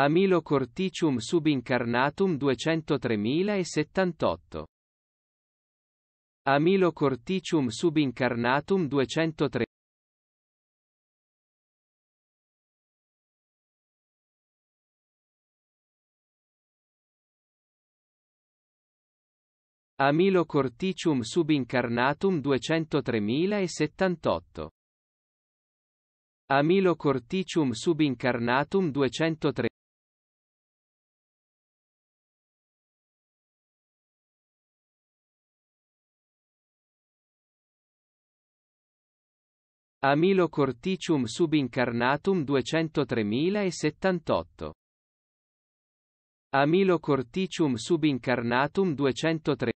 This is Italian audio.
Amilo Corticium subincarnatum 203078. Amilo Corticium subincarnatum 203. Amilo Corticium subincarnatum 203078. Amilo Corticium subincarnatum 203. Amilo Corticium subincarnatum 203078. Amilo Corticium subincarnatum 203